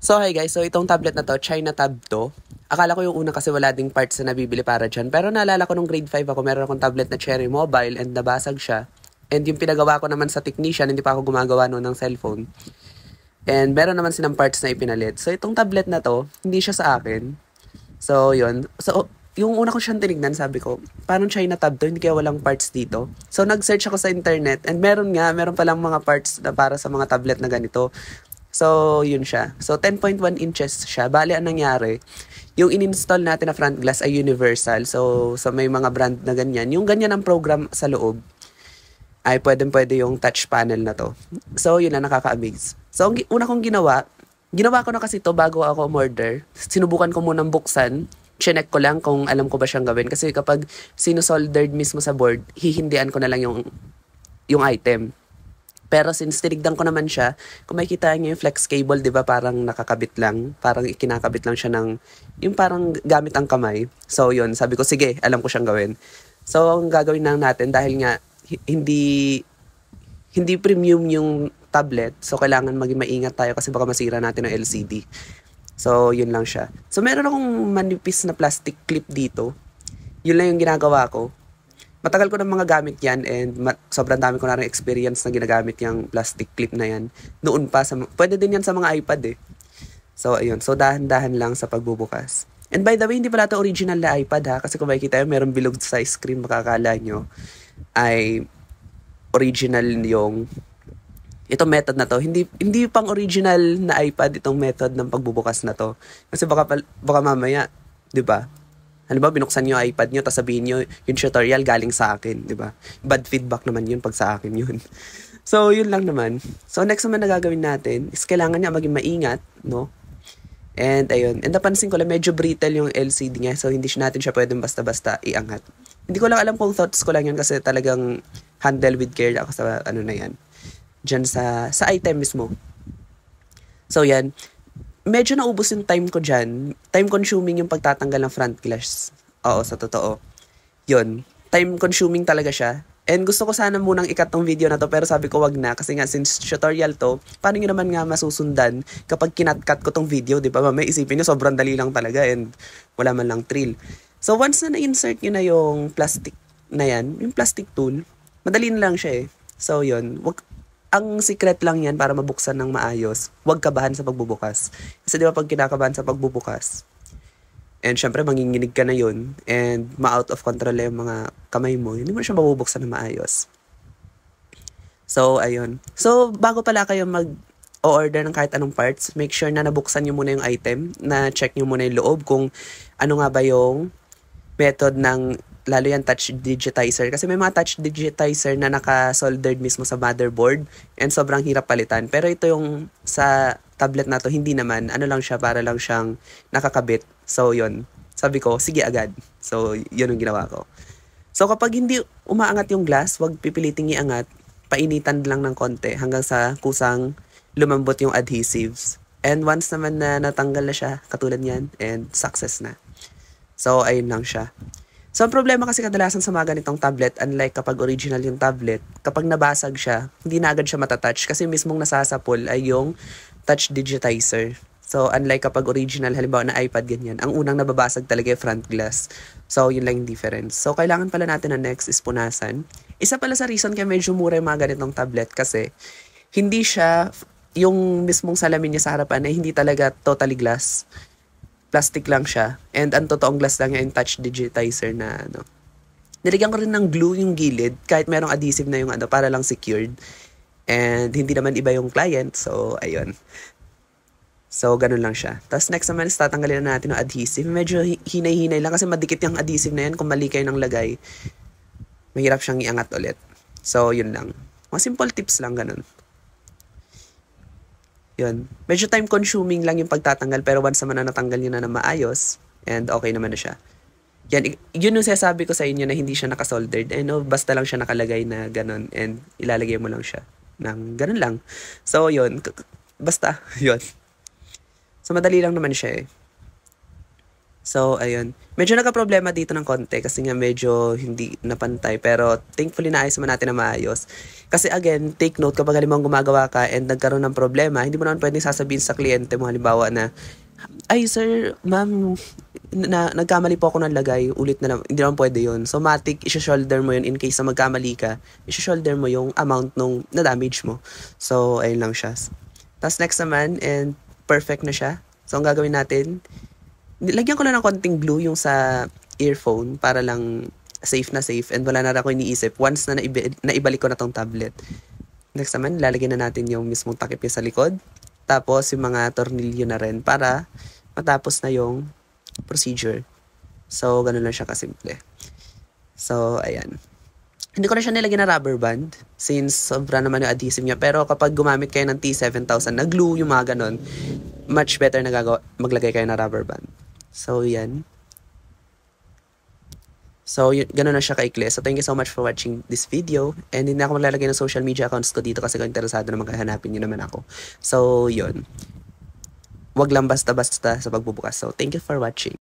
So, hi guys. So, itong tablet na to, China Tab to. Akala ko yung una kasi wala ding parts na nabibili para dyan. Pero naalala ko nung grade 5 ako, meron akong tablet na Cherry Mobile and nabasag siya. And yung pinagawa ko naman sa technician, hindi pa ako gumagawa noon ng cellphone. And meron naman silang parts na ipinalit. So, itong tablet na to, hindi siya sa akin. So, yun. So, yung una ko siyang tinignan, sabi ko, parang China tab to, hindi kaya walang parts dito. So, nag-search ako sa internet and meron nga, meron palang mga parts na para sa mga tablet na ganito. So, yun siya. So, 10.1 inches siya. Bale, ang nangyari, yung ininstall natin na front glass ay universal. So, sa so may mga brand na ganyan. Yung ganyan ang program sa loob, ay pwedeng-pwede yung touch panel na to. So, yun na nakaka-amaze. So, ang una kong ginawa, ginawa ko na kasi to bago ako murder. Sinubukan ko munang buksan. Chinek ko lang kung alam ko ba siyang gawin. Kasi kapag sinusoldered mismo sa board, hihindian ko na lang yung, yung item. Pero since tinigdan ko naman siya, kung makikita niyo yung flex cable, di ba parang nakakabit lang, parang ikinakabit lang siya ng, yung parang gamit ang kamay. So yun, sabi ko, sige, alam ko siyang gawin. So ang gagawin lang natin, dahil nga hindi, hindi premium yung tablet, so kailangan maging maingat tayo kasi baka masira natin ang LCD. So, yun lang siya. So, meron akong manipis na plastic clip dito. Yun lang yung ginagawa ko matagal ko na mga gamit yan and ma- sobrang dami ko na rin experience na ginagamit yung plastic clip na yan. Noon pa, sa, pwede din yan sa mga iPad eh. So, ayun. So, dahan-dahan lang sa pagbubukas. And by the way, hindi pala ito original na iPad ha. Kasi kung makikita yung meron bilog sa screen, makakala nyo ay original yung itong method na to. Hindi, hindi pang original na iPad itong method ng pagbubukas na to. Kasi baka, baka mamaya, di ba? Ano ba, binuksan nyo iPad nyo, tapos sabihin nyo, yung tutorial galing sa akin, di ba? Bad feedback naman yun pag sa akin yun. So, yun lang naman. So, next naman na gagawin natin is kailangan niya maging maingat, no? And ayun. And napansin ko lang, medyo brittle yung LCD niya. So, hindi natin siya pwedeng basta-basta iangat. Hindi ko lang alam kung thoughts ko lang yun kasi talagang handle with care ako sa ano na yan. Diyan sa, sa item mismo. So, yan medyo naubos yung time ko dyan. Time-consuming yung pagtatanggal ng front glass. Oo, sa totoo. Yun. Time-consuming talaga siya. And gusto ko sana munang ikat tong video na to pero sabi ko wag na kasi nga since tutorial to, paano nyo naman nga masusundan kapag kinatkat ko tong video, di ba? May isipin nyo sobrang dali lang talaga and wala man lang thrill. So once na na-insert nyo na yung plastic na yan, yung plastic tool, madali na lang siya eh. So yun, wag, ang secret lang yan para mabuksan ng maayos, huwag kabahan sa pagbubukas. Kasi di ba pag kinakabahan sa pagbubukas, and syempre manginginig ka na yun, and ma-out of control yung mga kamay mo, hindi mo siya mabubuksan ng maayos. So, ayun. So, bago pala kayo mag o-order ng kahit anong parts, make sure na nabuksan nyo muna yung item, na check nyo muna yung loob kung ano nga ba yung method ng lalo yan touch digitizer. Kasi may mga touch digitizer na naka-soldered mismo sa motherboard and sobrang hirap palitan. Pero ito yung sa tablet na to, hindi naman. Ano lang siya, para lang siyang nakakabit. So, yon Sabi ko, sige agad. So, yun ang ginawa ko. So, kapag hindi umaangat yung glass, wag pipiliting iangat. Painitan lang ng konti hanggang sa kusang lumambot yung adhesives. And once naman na natanggal na siya, katulad niyan, and success na. So, ayun lang siya. So, ang problema kasi kadalasan sa mga ganitong tablet, unlike kapag original yung tablet, kapag nabasag siya, hindi na agad siya matatouch kasi mismong nasasapol ay yung touch digitizer. So, unlike kapag original, halimbawa na iPad, ganyan, ang unang nababasag talaga yung front glass. So, yun lang yung difference. So, kailangan pala natin na next is punasan. Isa pala sa reason kaya medyo mura yung mga ganitong tablet kasi hindi siya, yung mismong salamin niya sa harapan ay hindi talaga totally glass plastic lang siya. And ang totoong glass lang yung touch digitizer na ano. Nilagyan ko rin ng glue yung gilid kahit merong adhesive na yung ano para lang secured. And hindi naman iba yung client. So, ayun. So, ganun lang siya. Tapos next naman is tatanggalin na natin yung adhesive. Medyo hinay-hinay lang kasi madikit yung adhesive na yan. Kung mali kayo ng lagay, mahirap siyang iangat ulit. So, yun lang. Mga simple tips lang ganun. Yun. Medyo time consuming lang yung pagtatanggal pero once naman na natanggal niyo na na maayos and okay naman na siya. Yan, yun yung sasabi ko sa inyo na hindi siya nakasoldered. Eh, no, basta lang siya nakalagay na ganun and ilalagay mo lang siya Nang ganun lang. So, yun. Basta, yun. So, madali lang naman siya eh. So, ayun. Medyo nagka-problema dito ng konti kasi nga medyo hindi napantay. Pero thankfully naayos naman natin na maayos. Kasi again, take note kapag halimbawa gumagawa ka and nagkaroon ng problema, hindi mo naman pwedeng sasabihin sa kliyente mo halimbawa na, ay sir, ma'am, na, nagkamali po ako ng lagay, ulit na lang, hindi naman pwede yun. So, matik, isa-shoulder mo yun in case na magkamali ka, isa-shoulder mo yung amount nung na-damage mo. So, ayun lang siya. Tapos next naman, and perfect na siya. So, ang gagawin natin, lagyan ko lang ng konting glue yung sa earphone para lang safe na safe and wala na ako iniisip once na naib- naibalik ko na tong tablet. Next naman, lalagyan na natin yung mismong takip niya sa likod. Tapos yung mga tornilyo na rin para matapos na yung procedure. So, ganun lang siya kasimple. So, ayan. Hindi ko na siya nilagyan na rubber band since sobra naman yung adhesive niya. Pero kapag gumamit kayo ng T7000 na glue, yung mga ganun, much better na gago- maglagay kayo na rubber band. So, yan. So, yun, ganun na siya kaikli. So, thank you so much for watching this video. And hindi na ako maglalagay ng social media accounts ko dito kasi kung interesado naman kahanapin nyo naman ako. So, yun. Huwag lang basta-basta sa pagbubukas. So, thank you for watching.